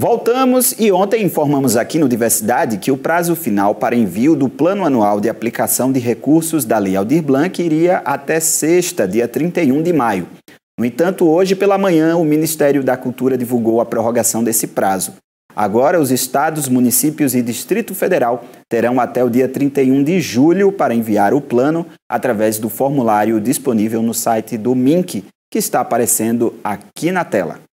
Voltamos e ontem informamos aqui no Diversidade que o prazo final para envio do Plano Anual de Aplicação de Recursos da Lei Aldir Blanc iria até sexta, dia 31 de maio. No entanto, hoje pela manhã, o Ministério da Cultura divulgou a prorrogação desse prazo. Agora, os estados, municípios e Distrito Federal terão até o dia 31 de julho para enviar o plano através do formulário disponível no site do MINC, que está aparecendo aqui na tela.